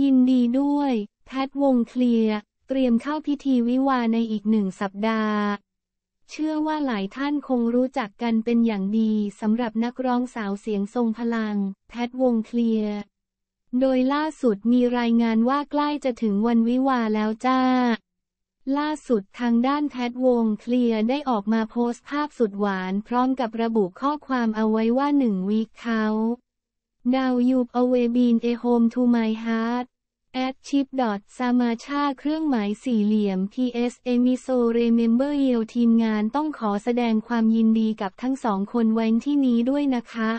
ยินดีด้วย แพทวงเคลียร์ เตรียมเข้าพิธีวิวาในอีกหนึ่งสัปดาห์ เชื่อว่าหลายท่านคงรู้จักกันเป็นอย่างดีสำหรับนักร้องสาวเสียงทรงพลังแพทวงเคลียร์ โดยล่าสุดมีรายงานว่าใกล้จะถึงวันวิวาแล้วจ้า ล่าสุดทางด้านแพทวงเคลียร์ได้ออกมาโพสต์ภาพสุดหวานพร้อมกับระบุข้อความเอาไว้ว่าหนึ่งวีคเขาดาวยูบเอ away been a home t ฮาร์ดแอ t ชิปดอทซาสมาชาเครื่องหมายสี่เหลี่ยม PS อ m i s o เ e มเบอร์เยลทีมงานต้องขอแสดงความยินดีกับทั้งสองคนไว้ที่นี้ด้วยนะคะ